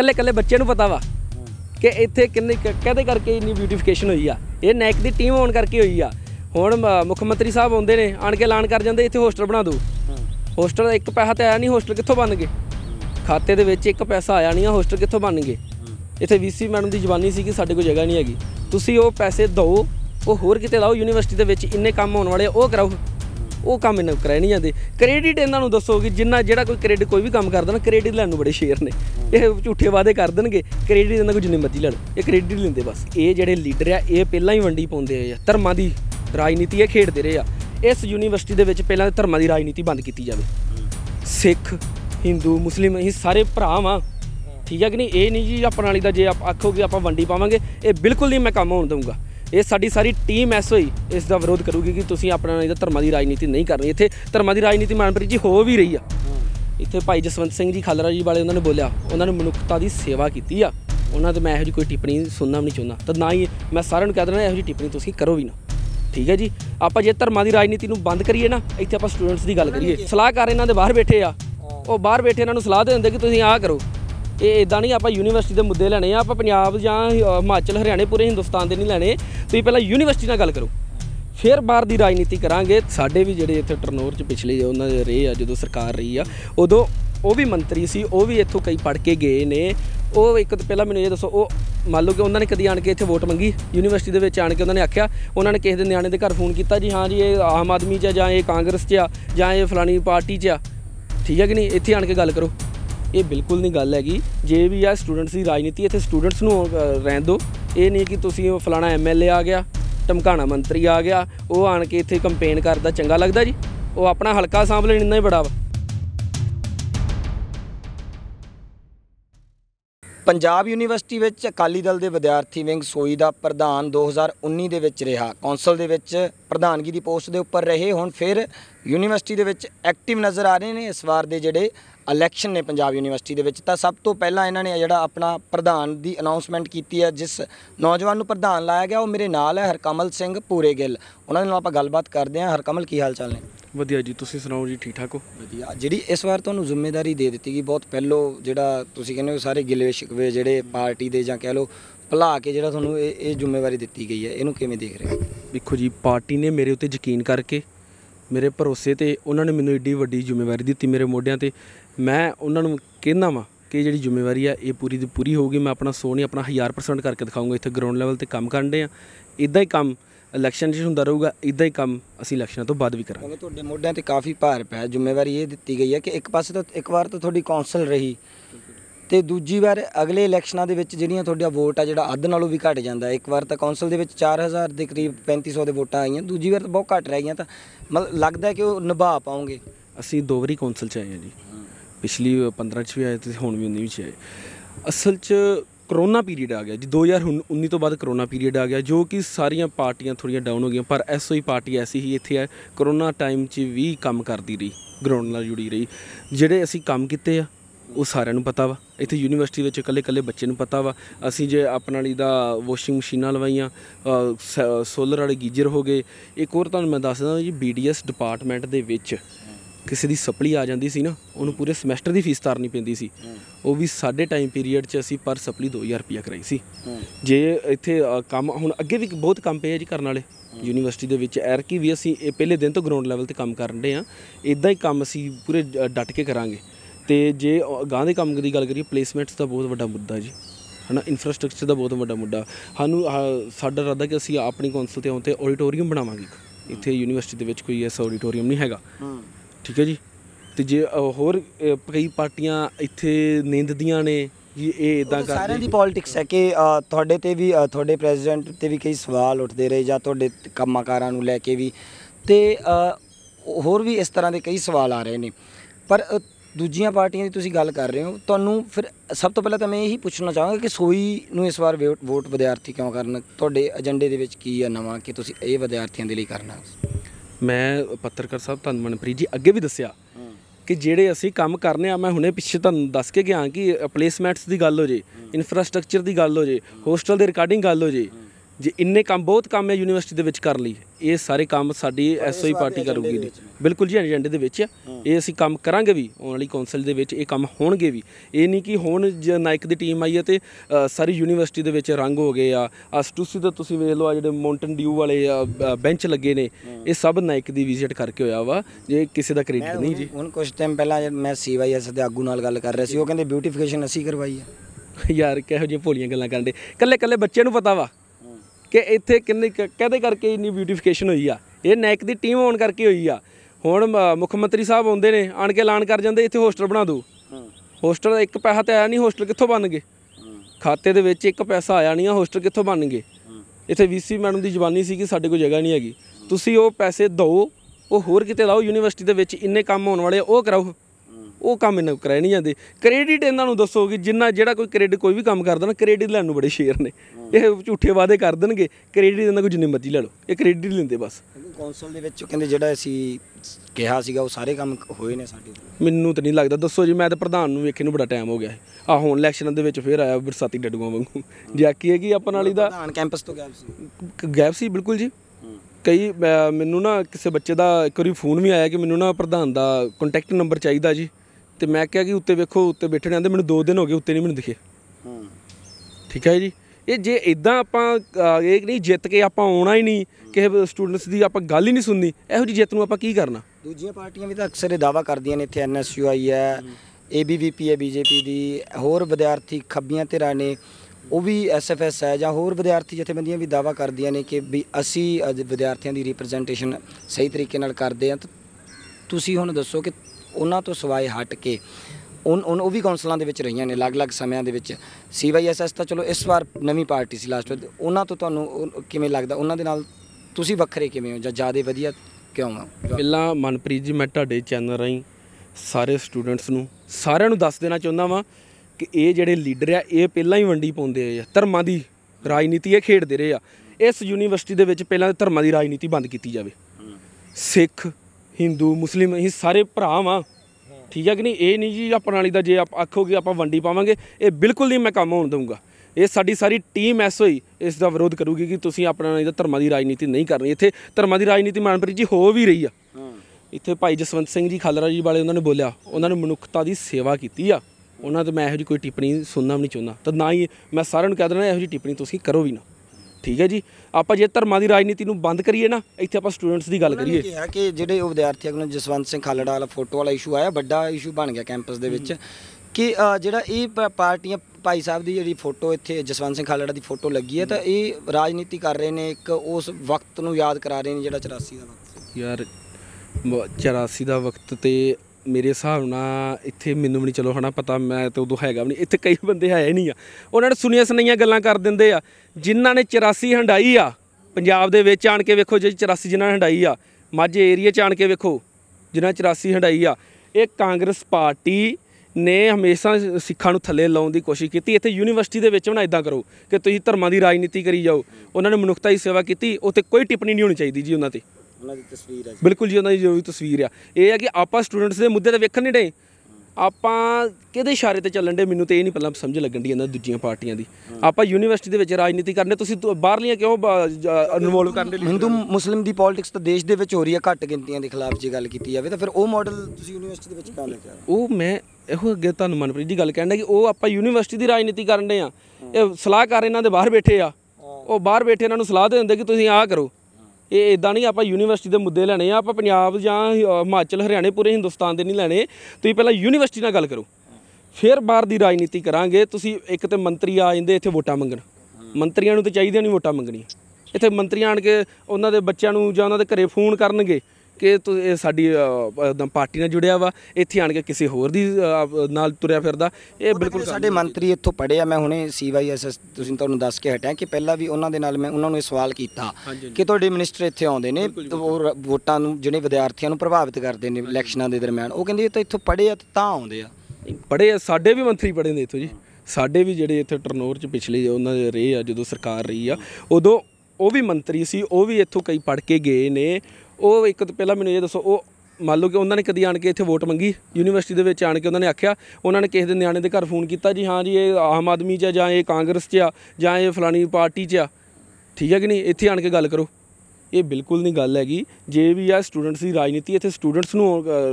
ਕੱਲੇ ਕੱਲੇ ਬੱਚੇ ਨੂੰ ਪਤਾ ਵਾ ਕਿ ਇੱਥੇ ਕਿੰਨੀ ਕਹਦੇ ਕਰਕੇ ਇੰਨੀ ਬਿਊਟੀਫਿਕੇਸ਼ਨ ਹੋਈ ਆ ਇਹ ਨੈਕ ਦੀ ਟੀਮ ਆਉਣ ਕਰਕੇ ਹੋਈ ਆ ਹੁਣ ਮੁੱਖ ਮੰਤਰੀ ਸਾਹਿਬ ਆਉਂਦੇ ਨੇ ਆਣ ਕੇ ਐਲਾਨ ਕਰ ਜਾਂਦੇ ਇੱਥੇ ਹੋਸਟਲ ਬਣਾ ਦੋ ਹੋਸਟਲ ਇੱਕ ਪੈਸਾ ਤੇ ਆਇਆ ਨਹੀਂ ਹੋਸਟਲ ਕਿੱਥੋਂ ਬਣ ਗਏ ਖਾਤੇ ਦੇ ਵਿੱਚ ਇੱਕ ਪੈਸਾ ਆਇਆ ਨਹੀਂ ਆ ਹੋਸਟਲ ਕਿੱਥੋਂ ਬਣ ਗਏ ਇੱਥੇ ਵੀਸੀ ਮੈਡਮ ਦੀ ਜਵਾਨੀ ਸੀ ਕਿ ਸਾਡੇ ਕੋਲ ਜਗ੍ਹਾ ਨਹੀਂ ਹੈਗੀ ਤੁਸੀਂ ਉਹ ਪੈਸੇ ਦਿਓ ਉਹ ਹੋਰ ਕਿਤੇ ਲਾਓ ਯੂਨੀਵਰਸਿਟੀ ਦੇ ਵਿੱਚ ਇੰਨੇ ਕੰਮ ਹੋਣ ਵਾਲੇ ਉਹ ਕਰਾਓ ਉਹ ਕੰਮ ਇਹਨਾਂ ਨੂੰ ਕਰਾਏ ਨਹੀਂ ਜਾਂਦੇ ਕ੍ਰੈਡਿਟ ਇਹਨਾਂ ਨੂੰ ਦੱਸੋ ਕਿ ਜਿੰਨਾ ਜਿਹੜਾ ਕੋਈ ਕ੍ਰੈਡਿਟ ਕੋਈ ਵੀ ਕੰਮ ਕਰਦਾ ਨਾ ਕ੍ਰੈਡਿਟ ਲੈਣ ਨੂੰ ਬੜੇ ਸ਼ੇਰ ਨੇ ਇਹ ਝੂਠੇ ਵਾਅਦੇ ਕਰ ਦੇਣਗੇ ਕ੍ਰੈਡਿਟ ਇਹਨਾਂ ਕੋਲ ਜਿੰਨੇ ਮਰਜ਼ੀ ਲੈਣ ਇਹ ਕ੍ਰੈਡਿਟ ਲੈਂਦੇ ਬਸ ਇਹ ਜਿਹੜੇ ਲੀਡਰ ਆ ਇਹ ਪਹਿਲਾਂ ਹੀ ਵੰਡੀ ਪਾਉਂਦੇ ਆ ਧਰਮਾਂ ਦੀ ਰਾਜਨੀਤੀ ਇਹ ਖੇਡਦੇ ਰਹੇ ਆ ਇਸ ਯੂਨੀਵਰਸਿਟੀ ਦੇ ਵਿੱਚ ਪਹਿਲਾਂ ਧਰਮਾਂ ਦੀ ਰਾਜਨੀਤੀ ਬੰਦ ਕੀਤੀ ਜਾਵੇ ਸਿੱਖ ਹਿੰਦੂ ਮੁਸਲਿਮ ਇਹ ਸਾਰੇ ਭਰਾ ਵਾਂ ਠੀਕ ਹੈ ਕਿ ਨਹੀਂ ਇਹ ਨਹੀਂ ਜੀ ਆਪਣਾ ਵਾਲੀ ਦਾ ਜੇ ਆਪ ਆਖੋਗੇ ਆਪਾਂ ਵੰਡੀ ਪਾਵਾਂਗੇ ਇਹ ਬਿਲਕੁਲ ਨਹੀਂ ਮੈਂ ਕੰਮ ਹੋਣ ਦਊਂਗਾ ਇਹ ਸਾਡੀ ਸਾਰੀ ਟੀਮ ਐਸਓਈ ਇਸ ਦਾ ਵਿਰੋਧ ਕਰੂਗੀ ਕਿ ਤੁਸੀਂ ਆਪਣਾ ਇਹਦਾ ਧਰਮਾਂ ਦੀ ਰਾਜਨੀਤੀ ਨਹੀਂ ਕਰਨੀ ਇੱਥੇ ਧਰਮਾਂ ਦੀ ਰਾਜਨੀਤੀ ਮਾਨਪ੍ਰੀਤ ਜੀ ਹੋ ਵੀ ਰਹੀ ਆ ਇੱਥੇ ਭਾਈ ਜਸਵੰਤ ਸਿੰਘ ਜੀ ਖਾਲਰਾ ਜੀ ਵਾਲੇ ਉਹਨਾਂ ਨੇ ਬੋਲਿਆ ਉਹਨਾਂ ਨੇ ਮਨੁੱਖਤਾ ਦੀ ਸੇਵਾ ਕੀਤੀ ਆ ਉਹਨਾਂ ਤੇ ਮੈਂ ਇਹੋ ਜਿਹੀ ਕੋਈ ਟਿੱਪਣੀ ਸੁਣਨਾ ਵੀ ਨਹੀਂ ਚਾਹੁੰਦਾ ਤਾਂ ਨਾ ਹੀ ਮੈਂ ਸਾਰਿਆਂ ਨੂੰ ਕਹਿ ਦਿੰਦਾ ਇਹੋ ਜਿਹੀ ਟਿੱਪਣੀ ਤੁਸੀਂ ਕਰੋ ਵੀ ਨਾ ਠੀਕ ਹੈ ਜੀ ਆਪਾਂ ਜੇ ਧਰਮਾਂ ਦੀ ਰਾਜਨੀਤੀ ਨੂੰ ਬੰਦ ਕਰੀਏ ਨਾ ਇੱਥੇ ਆਪਾਂ ਸਟੂਡੈਂਟਸ ਦੀ ਗੱਲ ਕਰੀਏ ਸਲਾਹਕਾਰ ਇਹਨਾਂ ਦੇ ਬਾਹਰ ਬੈਠੇ ਆ ਉਹ ਬਾਹਰ ਬੈਠੇ ਇਹਨਾਂ ਨੂੰ ਸਲਾਹ ਦੇ ਦਿੰਦੇ ਕਿ ਤੁਸੀਂ ਆਹ ਕਰੋ ਇਹ ਇਦਾਂ ਨਹੀਂ ਆਪਾਂ ਯੂਨੀਵਰਸਿਟੀ ਦੇ ਮੁੱਦੇ ਲੈਣੇ ਆ ਆਪਾਂ ਪੰਜਾਬ ਜਾਂ ਹਿਮਾਚਲ ਹਰਿਆਣੇ ਪੂਰੇ ਹਿੰਦੁਸਤਾਨ ਦੇ ਨਹੀਂ ਲੈਣੇ ਤੁਸੀਂ ਪਹਿਲਾਂ ਯੂਨੀਵਰਸਿਟੀ ਨਾਲ ਗੱਲ ਕਰੋ ਫਿਰ ਬਾਹਰ ਦੀ ਰਾਜਨੀਤੀ ਕਰਾਂਗੇ ਸਾਡੇ ਵੀ ਜਿਹੜੇ ਇੱਥੇ ਟਰਨੋਰ ਚ ਪਿਛਲੇ ਉਹਨਾਂ ਦੇ ਰਹੇ ਆ ਜਦੋਂ ਸਰਕਾਰ ਰਹੀ ਆ ਉਦੋਂ ਉਹ ਵੀ ਮੰਤਰੀ ਸੀ ਉਹ ਵੀ ਇੱਥੋਂ ਕਈ ਪੜ ਕੇ ਗਏ ਨੇ ਉਹ ਇੱਕ ਤਾਂ ਪਹਿਲਾਂ ਮੈਨੂੰ ਇਹ ਦੱਸੋ ਉਹ ਮੰਨ ਲਓ ਕਿ ਉਹਨਾਂ ਨੇ ਕਦੀ ਆਣ ਕੇ ਇੱਥੇ ਵੋਟ ਮੰਗੀ ਯੂਨੀਵਰਸਿਟੀ ਦੇ ਵਿੱਚ ਆਣ ਕੇ ਉਹਨਾਂ ਨੇ ਆਖਿਆ ਉਹਨਾਂ ਨੇ ਕਿਸੇ ਦੇ ਨਿਆਣੇ ਦੇ ਘਰ ਫੋਨ ਕੀਤਾ ਜੀ ਹਾਂ ਜੀ ਇਹ ਆਮ ਆਦਮੀ 'ਚ ਜਾਂ ਇਹ ਕਾਂਗਰਸ 'ਚ ਆ ਜਾਂ ਇਹ ਫਲਾਣੀ ਪਾਰਟੀ 'ਚ ਆ ਠੀਕ ਹੈ ਕਿ ਨਹੀਂ ਇੱਥੇ ਆਣ ਕੇ ਗੱਲ ਕਰੋ ਇਹ ਬਿਲਕੁਲ ਨਹੀਂ ਗੱਲ ਹੈਗੀ ਜੇ ਵੀ ਆ ਸਟੂਡੈਂਟਸ ਦੀ ਰਾਜਨੀਤੀ ਇੱਥੇ ਸਟੂਡੈਂਟਸ ਨੂੰ ਰਹਿਣ ਦਿਓ ਇਹ ਨਹੀਂ ਕਿ ਤੁਸੀਂ ਫਲਾਣਾ ਐਮਐਲਏ ਆ ਗਿਆ ਟਮਕਾਣਾ ਮੰਤਰੀ ਆ ਗਿਆ ਉਹ ਆਣ ਕੇ ਇੱਥੇ ਕੈਂਪੇਨ ਕਰਦਾ ਚੰਗਾ ਲੱਗਦਾ ਜੀ ਉਹ ਆਪਣਾ ਹਲਕਾ ਸਾਂਭ ਲੈਣ ਇੰਨਾ ਹੀ ਬੜਾ ਵਾ ਪੰਜਾਬ ਯੂਨੀਵਰਸਿਟੀ ਵਿੱਚ ਅਕਾਲੀ ਦਲ ਦੇ ਵਿਦਿਆਰਥੀ ਵਿੰਗ ਸੋਈ ਦਾ ਪ੍ਰਧਾਨ 2019 ਦੇ ਵਿੱਚ ਰਿਹਾ ਕੌਂਸਲ ਦੇ ਵਿੱਚ ਪ੍ਰਧਾਨਗੀ ਦੀ ਪੋਸਟ ਦੇ ਉੱਪਰ ਰਹੇ ਹੁਣ ਫਿਰ ਯੂਨੀਵਰਸਿਟੀ ਦੇ ਵਿੱਚ ਐਕਟਿਵ ਨਜ਼ਰ ਆ ਰਹੇ ਨੇ ਇਸ ਵਾਰ ਦੇ ਜਿਹੜੇ ਇਲੈਕਸ਼ਨ ਨੇ ਪੰਜਾਬ ਯੂਨੀਵਰਸਿਟੀ ਦੇ ਵਿੱਚ ਤਾਂ ਸਭ ਤੋਂ ਪਹਿਲਾਂ ਇਹਨਾਂ ਨੇ ਜਿਹੜਾ ਆਪਣਾ ਪ੍ਰਧਾਨ ਦੀ ਅਨਾਉਂਸਮੈਂਟ ਕੀਤੀ ਹੈ ਜਿਸ ਨੌਜਵਾਨ ਨੂੰ ਪ੍ਰਧਾਨ ਲਾਇਆ ਗਿਆ ਉਹ ਮੇਰੇ ਨਾਲ ਹੈ ਹਰਕਮਲ ਸਿੰਘ ਪੂਰੇ ਗਿੱਲ ਉਹਨਾਂ ਨਾਲ ਆਪਾਂ ਗੱਲਬਾਤ ਕਰਦੇ ਹਾਂ ਹਰਕਮਲ ਕੀ ਹਾਲ ਚਾਲ ਨੇ ਵਧੀਆ ਜੀ ਤੁਸੀਂ ਸੁਣਾਓ ਜੀ ਠੀਕ ਠਾਕ ਹੋ ਵਧੀਆ ਜਿਹੜੀ ਇਸ ਵਾਰ ਤੁਹਾਨੂੰ ਜ਼ਿੰਮੇਵਾਰੀ ਦੇ ਦਿੱਤੀ ਗਈ ਬਹੁਤ ਪਹਿਲੋ ਜਿਹੜਾ ਤੁਸੀਂ ਕਹਿੰਦੇ ਹੋ ਸਾਰੇ ਗਿਲੇ ਸ਼ਿਕਵੇ ਜਿਹੜੇ ਪਾਰਟੀ ਦੇ ਜਾਂ ਕਹਿ ਲਓ ਭਲਾ ਕੇ ਜਿਹੜਾ ਤੁਹਾਨੂੰ ਇਹ ਇਹ ਜ਼ਿੰਮੇਵਾਰੀ ਦਿੱਤੀ ਗਈ ਹੈ ਇਹਨੂੰ ਕਿਵੇਂ ਦੇਖ ਰਹੇ ਹੋ ਦੇਖੋ ਜੀ ਪਾਰਟੀ ਨੇ ਮੇਰੇ ਉੱਤੇ ਯਕੀਨ ਕਰਕੇ ਮੇਰੇ ਭਰੋਸੇ ਤੇ ਉਹਨਾਂ ਨੇ ਮੈਨੂੰ ਏਡੀ ਵੱਡੀ ਜ਼ਿੰਮੇਵਾਰੀ ਦਿੱਤੀ ਮੇਰੇ ਮੋਢਿਆਂ ਤੇ ਮੈਂ ਉਹਨਾਂ ਨੂੰ ਕਹਿਣਾ ਵਾ ਕਿ ਜਿਹੜੀ ਜ਼ਿੰਮੇਵਾਰੀ ਆ ਇਹ ਪੂਰੀ ਦੀ ਪੂਰੀ ਹੋਊਗੀ ਮੈਂ ਆਪਣਾ ਸੋਨੀ ਆਪਣਾ 1000% ਕਰਕੇ ਦਿਖਾਉਂਗਾ ਇੱਥੇ ਗਰਾਊਂਡ ਲੈਵਲ ਤੇ ਕੰਮ ਕਰਨ ਦੇ ਆ ਇਦਾਂ ਹੀ ਕੰਮ ਇਲੈਕਸ਼ਨ 'ਚ ਹੁੰਦਾ ਰਹੂਗਾ ਇਦਾਂ ਹੀ ਕੰਮ ਅਸੀਂ ਇਲੈਕਸ਼ਨਾਂ ਤੋਂ ਬਾਅਦ ਵੀ ਕਰਾਂਗੇ ਤੁਹਾਡੇ ਮੋਢਿਆਂ ਤੇ ਕਾਫੀ ਭਾਰ ਪਿਆ ਜ਼ਿੰਮੇਵਾਰੀ ਇਹ ਦਿੱਤੀ ਗਈ ਹੈ ਕਿ ਇੱਕ ਪਾਸੇ ਤਾਂ ਇੱਕ ਵਾਰ ਤਾਂ ਤੁਹਾਡੀ ਕੌਂਸਲ ਰਹੀ ਤੇ ਦੂਜੀ ਵਾਰ ਅਗਲੇ ਇਲੈਕਸ਼ਨਾਂ ਦੇ ਵਿੱਚ ਜਿਹੜੀਆਂ ਤੁਹਾਡੀਆਂ ਵੋਟ ਆ ਜਿਹੜਾ ਅੱਧ ਨਾਲੋਂ ਵੀ ਘਟ ਜਾਂਦਾ ਇੱਕ ਵਾਰ ਤਾਂ ਕੌਂਸਲ ਦੇ ਵਿੱਚ 4000 ਦੇ ਕਰੀਬ 3500 ਦੇ ਵੋਟਾਂ ਆਈਆਂ ਦੂਜੀ ਵਾਰ ਤਾਂ ਬਹੁਤ ਘਟ ਰਹੀਆਂ ਤਾਂ ਮਤਲਬ ਲੱਗਦਾ ਕਿ ਉਹ ਨਿਭਾ ਪਾਉਂਗੇ ਅਸੀਂ ਦੋ ਵਾਰੀ ਕੌਂਸਲ 'ਚ ਆਏ ਹਾਂ ਜੀ ਪਿਛਲੀ 15 ਚ ਵੀ ਆਏ ਤੇ ਹੁਣ ਵੀ 19 ਵਿੱਚ ਆਏ ਅਸਲ ਚ ਕਰੋਨਾ ਪੀਰੀਅਡ ਆ ਗਿਆ ਜੀ 2019 ਤੋਂ ਬਾਅਦ ਕਰੋਨਾ ਪੀਰੀਅਡ ਆ ਗਿਆ ਜੋ ਕਿ ਸਾਰੀਆਂ ਪਾਰਟੀਆਂ ਥੋੜੀਆਂ ਡਾਊਨ ਹੋ ਗਈਆਂ ਪਰ ਐਸਓਈ ਪਾਰਟੀ ਐਸੀ ਹੀ ਇੱਥੇ ਆ ਕਰੋਨਾ ਟਾਈਮ 'ਚ ਵੀ ਕੰਮ ਕਰਦੀ ਰਹੀ ਗਰਾਊਂਡ ਨਾਲ ਜੁੜੀ ਰਹੀ ਜਿਹੜੇ ਅਸੀਂ ਕੰਮ ਕੀਤੇ ਆ ਉਹ ਸਾਰਿਆਂ ਨੂੰ ਪਤਾ ਵਾ ਇੱਥੇ ਯੂਨੀਵਰਸਿਟੀ ਵਿੱਚ ਇਕੱਲੇ-ਇਕੱਲੇ ਬੱਚੇ ਨੂੰ ਪਤਾ ਵਾ ਅਸੀਂ ਜੇ ਆਪਣਾ ਲਈ ਦਾ ਵਾਸ਼ਿੰਗ ਮਸ਼ੀਨਾਂ ਲਵਾਈਆਂ ਸੋਲਰ ਵਾਲੇ ਗੀਜ਼ਰ ਹੋ ਗਏ ਇੱਕ ਹੋਰ ਤੁਹਾਨੂੰ ਮੈਂ ਦੱਸਦਾ ਜੀ ਬੀਡੀਐਸ ਡਿਪਾਰਟਮੈਂਟ ਦੇ ਵਿੱਚ ਕਿਸੇ ਦੀ ਸਪਲੀ ਆ ਜਾਂਦੀ ਸੀ ਨਾ ਉਹਨੂੰ ਪੂਰੇ ਸਮੈਸਟਰ ਦੀ ਫੀਸ ਤਾਰਨੀ ਪੈਂਦੀ ਸੀ ਉਹ ਵੀ ਸਾਡੇ ਟਾਈਮ ਪੀਰੀਅਡ 'ਚ ਅਸੀਂ ਪਰ ਸਪਲੀ 2000 ਰੁਪਿਆ ਕਰਾਈ ਸੀ ਜੇ ਇੱਥੇ ਕੰਮ ਹੁਣ ਅੱਗੇ ਵੀ ਬਹੁਤ ਕੰਮ ਪਏ ਆ ਜੀ ਕਰਨ ਵਾਲੇ ਯੂਨੀਵਰਸਿਟੀ ਦੇ ਵਿੱਚ ਐਰ ਕੀ ਵੀ ਅਸੀਂ ਇਹ ਪਹਿਲੇ ਦਿਨ ਤੋਂ ਗਰਾਊਂਡ ਲੈਵਲ ਤੇ ਕੰਮ ਕਰਨ ਦੇ ਆ ਇਦਾਂ ਹੀ ਕੰਮ ਅਸੀਂ ਪੂਰੇ ਡਟ ਕੇ ਕਰਾਂਗੇ ਤੇ ਜੇ ਗਾਂ ਦੇ ਕੰਮ ਦੀ ਗੱਲ ਕਰੀਏ ਪਲੇਸਮੈਂਟਸ ਦਾ ਬਹੁਤ ਵੱਡਾ ਮੁੱਦਾ ਜੀ ਹਨਾ ਇਨਫਰਾਸਟ੍ਰਕਚਰ ਦਾ ਬਹੁਤ ਵੱਡਾ ਮੁੱਦਾ ਸਾਨੂੰ ਸਾਡਾ ਇਰਾਦਾ ਕਿ ਅਸੀਂ ਆਪਣੀ ਕੌਂਸਲ ਤੇ ਆਉਂਦੇ ਤੇ ਆਡੀਟੋਰੀਅਮ ਬਣਾਵਾਂਗੇ ਇੱਥੇ ਯੂਨੀਵਰਸਿਟੀ ਦੇ ਵਿੱਚ ਕੋਈ ਐਸਾ ਆਡੀਟੋਰੀਅਮ ਨਹੀਂ ਹੈਗਾ ਠੀਕ ਹੈ ਜੀ ਤੇ ਜੇ ਹੋਰ ਕਈ ਪਾਰਟੀਆਂ ਇੱਥੇ ਨਿੰਦਦੀਆਂ ਨੇ ਕਿ ਇਹ ਇਦਾਂ ਕਰਦੇ ਸਾਰਿਆਂ ਦੀ ਪੋਲਿਟਿਕਸ ਹੈ ਕਿ ਤੁਹਾਡੇ ਤੇ ਵੀ ਤੁਹਾਡੇ ਪ੍ਰੈਜ਼ੀਡੈਂਟ ਤੇ ਵੀ ਕਈ ਸਵਾਲ ਉੱਠਦੇ ਰਹੇ ਜਾਂ ਤੁਹਾਡੇ ਕੰਮਕਾਰਾਂ ਨੂੰ ਲੈ ਕੇ ਵੀ ਤੇ ਹੋਰ ਵੀ ਇਸ ਤਰ੍ਹਾਂ ਦੇ ਕਈ ਸਵਾਲ ਆ ਰਹੇ ਨੇ ਪਰ ਦੂਜੀਆਂ ਪਾਰਟੀਆਂ ਦੀ ਤੁਸੀਂ ਗੱਲ ਕਰ ਰਹੇ ਹੋ ਤੁਹਾਨੂੰ ਫਿਰ ਸਭ ਤੋਂ ਪਹਿਲਾਂ ਤਾਂ ਮੈਂ ਇਹੀ ਪੁੱਛਣਾ ਚਾਹਾਂਗਾ ਕਿ ਸੋਈ ਨੂੰ ਇਸ ਵਾਰ ਵੋਟ ਵੋਟ ਵਿਦਿਆਰਥੀ ਕਿਉਂ ਕਰਨ ਤੁਹਾਡੇ ਏਜੰਡੇ ਦੇ ਵਿੱਚ ਕੀ ਹੈ ਨਵਾਂ ਕਿ ਤੁਸੀਂ ਇਹ ਵਿਦਿਆਰਥੀਆਂ ਦੇ ਲਈ ਕਰਨਾ ਮੈਂ ਪੱਤਰਕਾਰ ਸਾਹਿਬ ਤੁਹਾਨੂੰ ਮਨਪ੍ਰੀਤ ਜੀ ਅੱਗੇ ਵੀ ਦੱਸਿਆ ਕਿ ਜਿਹੜੇ ਅਸੀਂ ਕੰਮ ਕਰਨੇ ਆ ਮੈਂ ਹੁਣੇ ਪਿੱਛੇ ਤੁਹਾਨੂੰ ਦੱਸ ਕੇ ਗਿਆ ਕਿ ਪਲੇਸਮੈਂਟਸ ਦੀ ਗੱਲ ਹੋ ਜੇ ਇਨਫਰਾਸਟ੍ਰਕਚਰ ਦੀ ਗੱਲ ਹੋ ਜੇ ਹੋਸਟਲ ਦੇ ਰਿਕਾਰਡਿੰਗ ਗੱਲ ਹੋ ਜੇ ਜੇ ਇੰਨੇ ਕੰਮ ਬਹੁਤ ਕੰਮ ਹੈ ਯੂਨੀਵਰਸਿਟੀ ਦੇ ਵਿੱਚ ਕਰ ਲਈ ਇਹ ਸਾਰੇ ਕੰਮ ਸਾਡੀ ਐਸਓਈ ਪਾਰਟੀ ਕਰੂਗੀ ਜੀ ਬਿਲਕੁਲ ਜੀ ਏਜੰਡੇ ਦੇ ਵਿੱਚ ਇਹ ਅਸੀਂ ਕੰਮ ਕਰਾਂਗੇ ਵੀ ਆਉਣ ਵਾਲੀ ਕੌਂਸਲ ਦੇ ਵਿੱਚ ਇਹ ਕੰਮ ਹੋਣਗੇ ਵੀ ਇਹ ਨਹੀਂ ਕਿ ਹੁਣ ਨਾਇਕ ਦੀ ਟੀਮ ਆਈ ਹੈ ਤੇ ਸਾਰੀ ਯੂਨੀਵਰਸਿਟੀ ਦੇ ਵਿੱਚ ਰੰਗ ਹੋ ਗਏ ਆ ਅਸਟੂਸੀ ਦਾ ਤੁਸੀਂ ਵੇਖ ਲਓ ਆ ਜਿਹੜੇ ਮਾਉਂਟਨ ਡਿਊ ਵਾਲੇ ਬੈਂਚ ਲੱਗੇ ਨੇ ਇਹ ਸਭ ਨਾਇਕ ਦੀ ਵਿਜ਼ਿਟ ਕਰਕੇ ਹੋਇਆ ਵਾ ਜੇ ਕਿਸੇ ਦਾ ਕ੍ਰੈਡਿਟ ਨਹੀਂ ਜੀ ਹੁਣ ਕੁਝ ਟਾਈਮ ਪਹਿਲਾਂ ਮੈਂ ਸੀਵਾਈਐਸ ਦੇ ਆਗੂ ਨਾਲ ਗੱਲ ਕਰ ਰਿਹਾ ਸੀ ਉਹ ਕਹਿੰਦੇ ਬਿਊਟੀਫਿਕੇਸ਼ਨ ਅਸੀਂ ਕਰਵਾਈ ਹੈ ਯਾਰ ਕਿਹੋ ਜੀ ਭੋਲੀਆਂ ਗੱਲਾਂ ਕਰਨ ਦੇ ਕੱਲੇ ਕੱਲੇ ਬੱਚੇ ਨੂੰ ਪਤਾ ਵਾ ਕਿ ਇੱਥੇ ਕਿੰਨੀ ਕਹਦੇ ਕਰਕੇ ਇੰਨੀ ਬਿਊਟੀਫਿਕੇਸ਼ਨ ਹੋਈ ਆ ਇਹ ਨੈਕ ਦੀ ਟੀਮ ਆਉਣ ਕਰਕੇ ਹੋਈ ਆ ਹੁਣ ਮੁੱਖ ਮੰਤਰੀ ਸਾਹਿਬ ਆਉਂਦੇ ਨੇ ਆਣ ਕੇ ਐਲਾਨ ਕਰ ਜਾਂਦੇ ਇੱਥੇ ਹੋਸਟਲ ਬਣਾ ਦੋ ਹੋਸਟਲ ਇੱਕ ਪੈਸਾ ਤੇ ਆਇਆ ਨਹੀਂ ਹੋਸਟਲ ਕਿੱਥੋਂ ਬਣ ਗਏ ਖਾਤੇ ਦੇ ਵਿੱਚ ਇੱਕ ਪੈਸਾ ਆਇਆ ਨਹੀਂ ਆ ਹੋਸਟਲ ਕਿੱਥੋਂ ਬਣ ਗਏ ਇੱਥੇ ਵੀਸੀ ਮੈਡਮ ਦੀ ਜ਼ਬਾਨੀ ਸੀ ਕਿ ਸਾਡੇ ਕੋਲ ਜਗ੍ਹਾ ਨਹੀਂ ਹੈਗੀ ਤੁਸੀਂ ਉਹ ਪੈਸੇ ਦਿਓ ਉਹ ਹੋਰ ਕਿਤੇ ਲਾਓ ਯੂਨੀਵਰਸਿਟੀ ਦੇ ਵਿੱਚ ਇੰਨੇ ਕੰਮ ਹੋਣ ਵਾਲੇ ਉਹ ਕਰਾਓ ਉਹ ਕੰਮ ਇਹਨਾਂ ਨੂੰ ਕਰਾਏ ਨਹੀਂ ਜਾਂਦੇ ਕ੍ਰੈਡਿਟ ਇਹਨਾਂ ਨੂੰ ਦੱਸੋ ਕਿ ਜਿੰਨਾ ਜਿਹੜਾ ਕੋਈ ਕ੍ਰੈਡਿਟ ਕੋਈ ਵੀ ਕੰਮ ਕਰਦਾ ਨਾ ਕ੍ਰੈਡਿਟ ਲੈਣ ਨੂੰ ਬੜੇ ਸ਼ੇਰ ਨੇ ਇਹ ਝੂਠੇ ਵਾਅਦੇ ਕਰ ਦੇਣਗੇ ਕ੍ਰੈਡਿਟ ਇਹਨਾਂ ਕੋਈ ਜਿੰਨੀ ਮਰਜ਼ੀ ਲੈ ਲਓ ਇਹ ਕ੍ਰੈਡਿਟ ਲੈਂਦੇ ਬਸ ਕੌਂਸਲ ਦੇ ਵਿੱਚ ਕਹਿੰਦੇ ਜਿਹੜਾ ਅਸੀਂ ਕਿਹਾ ਸੀਗਾ ਉਹ ਸਾਰੇ ਕੰਮ ਹੋਏ ਨੇ ਸਾਡੇ ਮੈਨੂੰ ਤਾਂ ਨਹੀਂ ਲੱਗਦਾ ਦੱਸੋ ਜੀ ਮੈਂ ਤਾਂ ਪ੍ਰਧਾਨ ਨੂੰ ਵੇਖੇ ਨੂੰ ਬੜਾ ਟਾਈਮ ਹੋ ਗਿਆ ਆ ਹੁਣ ਇਲੈਕਸ਼ਨਾਂ ਦੇ ਵਿੱਚ ਫੇਰ ਆਇਆ ਬਰਸਾਤੀ ਡੱਡੂਆਂ ਵਾਂਗੂ ਜਾਕੀ ਹੈ ਕਿ ਆਪਾਂ ਨਾਲ ਇਹਦਾ ਪ੍ਰਧਾਨ ਕੈਂਪਸ ਤੋਂ ਗੈਪ ਸੀ ਗੈਪ ਸੀ ਬਿਲਕੁਲ ਜੀ ਕਈ ਮੈਨੂੰ ਨਾ ਕਿਸੇ ਬੱਚੇ ਦਾ ਇੱਕ ਵਾਰੀ ਫੋਨ ਵੀ ਆਇਆ ਕਿ ਮੈਨੂੰ ਨਾ ਪ੍ਰਧਾਨ ਦਾ ਕੰਟੈਕਟ ਨੰਬਰ ਚਾਹੀਦਾ ਜੀ ਤੇ ਮੈਂ ਕਿਹਾ ਕਿ ਉੱਤੇ ਵੇਖੋ ਉੱਤੇ ਬੈਠੇ ਨੇ ਆਂਦੇ ਮੈਨੂੰ 2 ਦਿਨ ਹੋ ਗਏ ਉੱਤੇ ਨਹੀਂ ਮੈਨੂੰ ਦਿਖੇ ਠੀਕ ਹੈ ਜੀ ਇਹ ਜੇ ਇਦਾਂ ਆਪਾਂ ਇਹ ਨਹੀਂ ਜਿੱਤ ਕੇ ਆਪਾਂ ਆਉਣਾ ਹੀ ਨਹੀਂ ਕਿਸੇ ਸਟੂਡੈਂਟਸ ਦੀ ਆਪਾਂ ਗੱਲ ਹੀ ਨਹੀਂ ਸੁਣਨੀ ਇਹੋ ਜੀ ਜਿੱਤ ਨੂੰ ਆਪਾਂ ਕੀ ਕਰਨਾ ਦੂਜੀਆਂ ਪਾਰਟੀਆਂ ਵੀ ਤਾਂ ਅਕਸਰ ਇਹ ਦਾਵਾ ਕਰਦੀਆਂ ਨੇ ਇੱਥੇ ਐਨਐਸਯੂ ਆਈ ਹੈ ਏਬੀਵੀਪੀ ਹੈ ਬੀਜੇਪੀ ਦੀ ਹੋਰ ਵਿਦਿਆਰਥੀ ਖੱਬੀਆਂ ਧਿਰਾਂ ਨੇ ਉਹ ਵੀ ਐਸਐਫਐਸ ਹੈ ਜਾਂ ਹੋਰ ਵਿਦਿਆਰਥੀ ਜਥੇਬੰਦੀਆਂ ਵੀ ਦਾਵਾ ਕਰਦੀਆਂ ਨੇ ਕਿ ਵੀ ਅਸੀਂ ਵਿਦਿਆਰਥੀਆਂ ਦੀ ਰਿਪਰੈਜ਼ੈਂਟੇਸ਼ਨ ਸਹੀ ਤਰੀਕੇ ਨਾਲ ਕਰਦੇ ਹਾਂ ਤੁਸੀਂ ਹੁਣ ਦੱਸੋ ਕਿ ਉਹਨਾਂ ਤੋਂ ਸਵਾਏ ਹਟ ਕੇ ਉਹ ਉਹ ਵੀ ਕੌਂਸਲਾਂ ਦੇ ਵਿੱਚ ਰਹੀਆਂ ਨੇ ਅਲੱਗ-ਅਲੱਗ ਸਮਿਆਂ ਦੇ ਵਿੱਚ ਸੀਵਾਈਐਸਐਸ ਤਾਂ ਚਲੋ ਇਸ ਵਾਰ ਨਵੀਂ ਪਾਰਟੀ ਸੀ ਲਾਸਟ ਉਹਨਾਂ ਤੋਂ ਤੁਹਾਨੂੰ ਕਿਵੇਂ ਲੱਗਦਾ ਉਹਨਾਂ ਦੇ ਨਾਲ ਤੁਸੀਂ ਵੱਖਰੇ ਕਿਵੇਂ ਹੋ ਜਾਂ ਜ਼ਿਆਦਾ ਵਧੀਆ ਕਿਉਂ ਹੋ ਪਹਿਲਾਂ ਮਨਪ੍ਰੀਤ ਜੀ ਮੈਂ ਤੁਹਾਡੇ ਚੈਨਲ ਰਾਹੀਂ ਸਾਰੇ ਸਟੂਡੈਂਟਸ ਨੂੰ ਸਾਰਿਆਂ ਨੂੰ ਦੱਸ ਦੇਣਾ ਚਾਹੁੰਦਾ ਵਾਂ ਕਿ ਇਹ ਜਿਹੜੇ ਲੀਡਰ ਆ ਇਹ ਪਹਿਲਾਂ ਹੀ ਵੰਡੀ ਪਾਉਂਦੇ ਆ ਧਰਮਾਂ ਦੀ ਰਾਜਨੀਤੀ ਇਹ ਖੇਡਦੇ ਰਹੇ ਆ ਇਸ ਯੂਨੀਵਰਸਿਟੀ ਦੇ ਵਿੱਚ ਪਹਿਲਾਂ ਧਰਮਾਂ ਦੀ ਰਾਜਨੀਤੀ ਬੰਦ ਕੀਤੀ ਜਾਵੇ ਸਿੱਖ ਹਿੰਦੂ ਮੁਸਲਿਮ ਇਹ ਸਾਰੇ ਭਰਾ ਵਾਂ ਠੀਕ ਹੈ ਕਿ ਨਹੀਂ ਇਹ ਨਹੀਂ ਜੀ ਆਪਾਂ ਪ੍ਰਣਾਲੀ ਦਾ ਜੇ ਆਪ ਆਖੋਗੇ ਆਪਾਂ ਵੰਡੀ ਪਾਵਾਂਗੇ ਇਹ ਬਿਲਕੁਲ ਨਹੀਂ ਮੈਂ ਕੰਮ ਹੋਣ ਦਊਗਾ ਇਹ ਸਾਡੀ ਸਾਰੀ ਟੀਮ ਐਸ ਹੋਈ ਇਸ ਦਾ ਵਿਰੋਧ ਕਰੂਗੀ ਕਿ ਤੁਸੀਂ ਆਪਣਾ ਇਹਦਾ ਧਰਮਾਂ ਦੀ ਰਾਜਨੀਤੀ ਨਹੀਂ ਕਰਨੀ ਇੱਥੇ ਧਰਮਾਂ ਦੀ ਰਾਜਨੀਤੀ ਮਾਨਪ੍ਰੀਤ ਜੀ ਹੋ ਵੀ ਰਹੀ ਆ ਇੱਥੇ ਭਾਈ ਜਸਵੰਤ ਸਿੰਘ ਜੀ ਖਾਲਰਾ ਜੀ ਵਾਲੇ ਉਹਨਾਂ ਨੇ ਬੋਲਿਆ ਉਹਨਾਂ ਨੇ ਮਨੁੱਖਤਾ ਦੀ ਸੇਵਾ ਕੀਤੀ ਆ ਉਹਨਾਂ ਤੇ ਮੈਂ ਇਹੋ ਜੀ ਕੋਈ ਟਿੱਪਣੀ ਸੁਣਨਾ ਵੀ ਨਹੀਂ ਚਾਹੁੰਦਾ ਤਾਂ ਨਾ ਹੀ ਮੈਂ ਸਾਰਿਆਂ ਨੂੰ ਕਹਿ ਦਿੰਦਾ ਇਹੋ ਜੀ ਟਿੱਪਣੀ ਤੁਸੀਂ ਕਰੋ ਵੀ ਨਾ ਠੀਕ ਹੈ ਜੀ ਆਪਾਂ ਜੇ ਧਰਮਾਂ ਦੀ ਰਾਜਨੀਤੀ ਨੂੰ ਬੰਦ ਕਰੀਏ ਨਾ ਇੱਥੇ ਆਪਾਂ ਸਟੂਡੈਂਟਸ ਦੀ ਗੱਲ ਕਰੀਏ ਕਿਹਾ ਕਿ ਜਿਹੜੇ ਉਹ ਵਿਦਿਆਰਥੀਆਂ ਕੋਲ ਜਸਵੰਤ ਸਿੰਘ ਖਾਲੜਾ ਵਾਲਾ ਫੋਟੋ ਵਾਲਾ ਇਸ਼ੂ ਆਇਆ ਵੱਡਾ ਇਸ਼ੂ ਬਣ ਗਿਆ ਕੈਂਪਸ ਦੇ ਵਿੱਚ ਕਿ ਜਿਹੜਾ ਇਹ ਪਾਰਟੀਆਂ ਭਾਈ ਸਾਹਿਬ ਦੀ ਜਿਹੜੀ ਫੋਟੋ ਇੱਥੇ ਜਸਵੰਤ ਸਿੰਘ ਖਾਲੜਾ ਦੀ ਫੋਟੋ ਲੱਗੀ ਹੈ ਤਾਂ ਇਹ ਰਾਜਨੀਤੀ ਕਰ ਰਹੇ ਨੇ ਇੱਕ ਉਸ ਵਕਤ ਨੂੰ ਯਾਦ ਕਰਾ ਰਹੇ ਨੇ ਜਿਹੜਾ 84 ਦਾ ਵਕਤ ਯਾਰ 84 ਦਾ ਵਕਤ ਤੇ ਮੇਰੇ ਹਿਸਾਬ ਨਾਲ ਇੱਥੇ ਮੈਨੂੰ ਵੀ ਚਲੋ ਹਨਾ ਪਤਾ ਮੈਂ ਤਾਂ ਉਦੋਂ ਹੈਗਾ ਵੀ ਨਹੀਂ ਇੱਥੇ ਕਈ ਬੰਦੇ ਆਏ ਨਹੀਂ ਆ ਉਹਨਾਂ ਨੇ ਸੁਣੀਆਂ ਸੁਣੀਆਂ ਗੱਲਾਂ ਕਰ ਦਿੰਦੇ ਆ ਜਿਨ੍ਹਾਂ ਨੇ 84 ਹੰਡਾਈ ਆ ਪੰਜਾਬ ਦੇ ਵਿੱਚ ਆਣ ਕੇ ਵੇਖੋ ਜੇ 84 ਜਿਨ੍ਹਾਂ ਨੇ ਹੰਡਾਈ ਆ ਮਾਝੇ ਏਰੀਆ ਚ ਆਣ ਕੇ ਵੇਖੋ ਜਿਨ੍ਹਾਂ 84 ਹੰਡਾਈ ਆ ਇਹ ਕਾਂਗਰਸ ਪਾਰਟੀ ਨੇ ਹਮੇਸ਼ਾ ਸਿੱਖਾਂ ਨੂੰ ਥੱਲੇ ਲਾਉਣ ਦੀ ਕੋਸ਼ਿਸ਼ ਕੀਤੀ ਇੱਥੇ ਯੂਨੀਵਰਸਿਟੀ ਦੇ ਵਿੱਚ ਨਾ ਇਦਾਂ ਕਰੋ ਕਿ ਤੁਸੀਂ ਧਰਮਾਂ ਦੀ ਰਾਜਨੀਤੀ ਕਰੀ ਜਾਓ ਉਹਨਾਂ ਨੇ ਮਨੁੱਖਤਾ ਦੀ ਸੇਵਾ ਕੀਤੀ ਉੱਥੇ ਕੋਈ ਟਿੱਪਣੀ ਨਹੀਂ ਹੋਣੀ ਚਾਹੀਦੀ ਜੀ ਉਹਨਾਂ ਤੇ ਉਹਨਾਂ ਦੀ ਤਸਵੀਰ ਹੈ ਜੀ ਬਿਲਕੁਲ ਜੀ ਉਹਨਾਂ ਦੀ ਜੋ ਵੀ ਤਸਵੀਰ ਆ ਇਹ ਆ ਕਿ ਆਪਾਂ ਸਟੂਡੈਂਟਸ ਦੇ ਮੁੱਦੇ ਤੇ ਵੇਖਣ ਨਹੀਂ ਡੇ ਆਪਾਂ ਕਿਹਦੇ ਇਸ਼ਾਰੇ ਤੇ ਚੱਲਣ ਦੇ ਮੈਨੂੰ ਤੇ ਇਹ ਨਹੀਂ ਪਹਿਲਾਂ ਸਮਝ ਲੱਗਣ ਦੀ ਇਹਨਾਂ ਦੂਜੀਆਂ ਪਾਰਟੀਆਂ ਦੀ ਆਪਾਂ ਯੂਨੀਵਰਸਿਟੀ ਦੇ ਵਿੱਚ ਰਾਜਨੀਤੀ ਕਰਨੇ ਤੁਸੀਂ ਬਾਹਰਲੀਆਂ ਕਿਉਂ ਇਨਵੋਲਵ ਕਰਨ ਦੇ ਲਈ ਹਿੰਦੂ ਮੁਸਲਮ ਦੀ ਪੋਲਿਟਿਕਸ ਤਾਂ ਦੇਸ਼ ਦੇ ਵਿੱਚ ਹੋ ਰਹੀ ਹੈ ਘੱਟ ਗਿਣਤੀਆਂ ਦੇ ਖਿਲਾਫ ਜੇ ਗੱਲ ਕੀਤੀ ਜਾਵੇ ਤਾਂ ਫਿਰ ਉਹ ਮਾਡਲ ਤੁਸੀਂ ਯੂਨੀਵਰਸਿਟੀ ਦੇ ਵਿੱਚ ਕਾ ਲੈ ਕੇ ਉਹ ਮੈਂ ਇਹੋ ਅੱਗੇ ਤੁਹਾਨੂੰ ਮਨਪ੍ਰੀਤ ਜੀ ਗੱਲ ਕਹਿਣ ਕਿ ਉਹ ਆਪਾਂ ਯੂਨੀਵਰਸਿਟੀ ਦੀ ਰਾਜਨੀਤੀ ਕਰਨ ਦੇ ਆ ਇਹ ਸਲਾਹਕਾਰ ਇਹਨਾਂ ਦੇ ਬਾਹਰ ਬੈਠੇ ਆ ਉਹ ਬਾਹਰ ਬੈਠੇ ਇਹਨਾਂ ਨੂੰ ਸਲਾਹ ਦੇ ਦਿੰਦੇ ਕਿ ਤੁਸੀਂ ਆਹ ਕਰੋ ਇਹ ਇਦਾਂ ਨਹੀਂ ਆਪਾਂ ਯੂਨੀਵਰਸਿਟੀ ਦੇ ਮੁੱਦੇ ਲੈਣੇ ਆ ਆਪਾਂ ਪੰਜਾਬ ਜਾਂ ਹਿਮਾਚਲ ਹਰਿਆਣੇ ਪੂਰੇ ਹਿੰਦੁਸਤਾਨ ਦੇ ਨਹੀਂ ਲੈਣੇ ਤੁਸੀਂ ਪਹਿਲਾਂ ਯੂਨੀਵਰਸਿਟੀ ਨਾਲ ਗੱਲ ਕਰੋ ਫਿਰ ਬਾਹਰ ਦੀ ਰਾਜਨੀਤੀ ਕਰਾਂਗੇ ਤੁਸੀਂ ਇੱਕ ਤੇ ਮੰਤਰੀ ਆ ਜਾਂਦੇ ਇੱਥੇ ਵੋਟਾਂ ਮੰਗਣ ਮੰਤਰੀਆਂ ਨੂੰ ਤਾਂ ਚਾਹੀਦੀਆਂ ਨਹੀਂ ਵੋਟਾਂ ਮੰਗਣੀਆਂ ਇੱਥੇ ਮੰਤਰੀ ਆਣ ਕੇ ਉਹਨਾਂ ਦੇ ਬੱਚਿਆਂ ਨੂੰ ਜਾਂ ਉਹਨਾਂ ਦੇ ਘਰੇ ਫੋਨ ਕਰਨਗੇ ਕਿ ਇਹ ਸਾਡੀ ਪਾਰਟੀ ਨਾਲ ਜੁੜਿਆ ਵਾ ਇੱਥੇ ਆਣ ਕੇ ਕਿਸੇ ਹੋਰ ਦੀ ਨਾਲ ਤੁਰਿਆ ਫਿਰਦਾ ਇਹ ਬਿਲਕੁਲ ਸਾਡੇ ਮੰਤਰੀ ਇੱਥੋਂ ਪੜਿਆ ਮੈਂ ਹੁਣੇ ਸੀਵਾਈਐਸਐਸ ਤੁਸੀਂ ਤੁਹਾਨੂੰ ਦੱਸ ਕੇ ਹਟਿਆ ਕਿ ਪਹਿਲਾਂ ਵੀ ਉਹਨਾਂ ਦੇ ਨਾਲ ਮੈਂ ਉਹਨਾਂ ਨੂੰ ਇਹ ਸਵਾਲ ਕੀਤਾ ਕਿ ਤੁਹਾਡੇ ਮਿਨਿਸਟਰ ਇੱਥੇ ਆਉਂਦੇ ਨੇ ਉਹ ਵੋਟਾਂ ਨੂੰ ਜਿਹੜੇ ਵਿਦਿਆਰਥੀਆਂ ਨੂੰ ਪ੍ਰਭਾਵਿਤ ਕਰਦੇ ਨੇ ਇਲੈਕਸ਼ਨਾਂ ਦੇ ਦਰਮਿਆਨ ਉਹ ਕਹਿੰਦੇ ਇਹ ਤਾਂ ਇੱਥੋਂ ਪੜੇ ਆ ਤਾਂ ਆਉਂਦੇ ਆ ਪੜੇ ਆ ਸਾਡੇ ਵੀ ਮੰਤਰੀ ਪੜੇ ਨੇ ਇੱਥੋਂ ਜੀ ਸਾਡੇ ਵੀ ਜਿਹੜੇ ਇੱਥੇ ਟਰਨੋਰ ਚ ਪਿਛਲੇ ਉਹਨਾਂ ਦੇ ਰਹੇ ਆ ਜਦੋਂ ਸਰਕਾਰ ਰਹੀ ਆ ਉਦੋਂ ਉਹ ਵੀ ਮੰਤਰੀ ਸੀ ਉਹ ਵੀ ਇੱਥੋਂ ਕਈ ਪੜ ਕੇ ਗਏ ਨੇ ਉਹ ਇੱਕ ਤਾਂ ਪਹਿਲਾਂ ਮੈਨੂੰ ਇਹ ਦੱਸੋ ਉਹ ਮੰਨ ਲਓ ਕਿ ਉਹਨਾਂ ਨੇ ਕਦੀ ਆਣ ਕੇ ਇੱਥੇ ਵੋਟ ਮੰਗੀ ਯੂਨੀਵਰਸਿਟੀ ਦੇ ਵਿੱਚ ਆਣ ਕੇ ਉਹਨਾਂ ਨੇ ਆਖਿਆ ਉਹਨਾਂ ਨੇ ਕਿਸੇ ਦੇ ਨਿਆਣੇ ਦੇ ਘਰ ਫੋਨ ਕੀਤਾ ਜੀ ਹਾਂ ਜੀ ਇਹ ਆਮ ਆਦਮੀ 'ਚ ਜਾਂ ਇਹ ਕਾਂਗਰਸ 'ਚ ਆ ਜਾਂ ਇਹ ਫਲਾਣੀ ਪਾਰਟੀ 'ਚ ਆ ਠੀਕ ਹੈ ਕਿ ਨਹੀਂ ਇੱਥੇ ਆਣ ਕੇ ਗੱਲ ਕਰੋ ਇਹ ਬਿਲਕੁਲ ਨਹੀਂ ਗੱਲ ਹੈਗੀ ਜੇ ਵੀ ਆ ਸਟੂਡੈਂਟਸ ਦੀ ਰਾਜਨੀਤੀ ਇੱਥੇ ਸਟੂਡੈਂਟਸ ਨੂੰ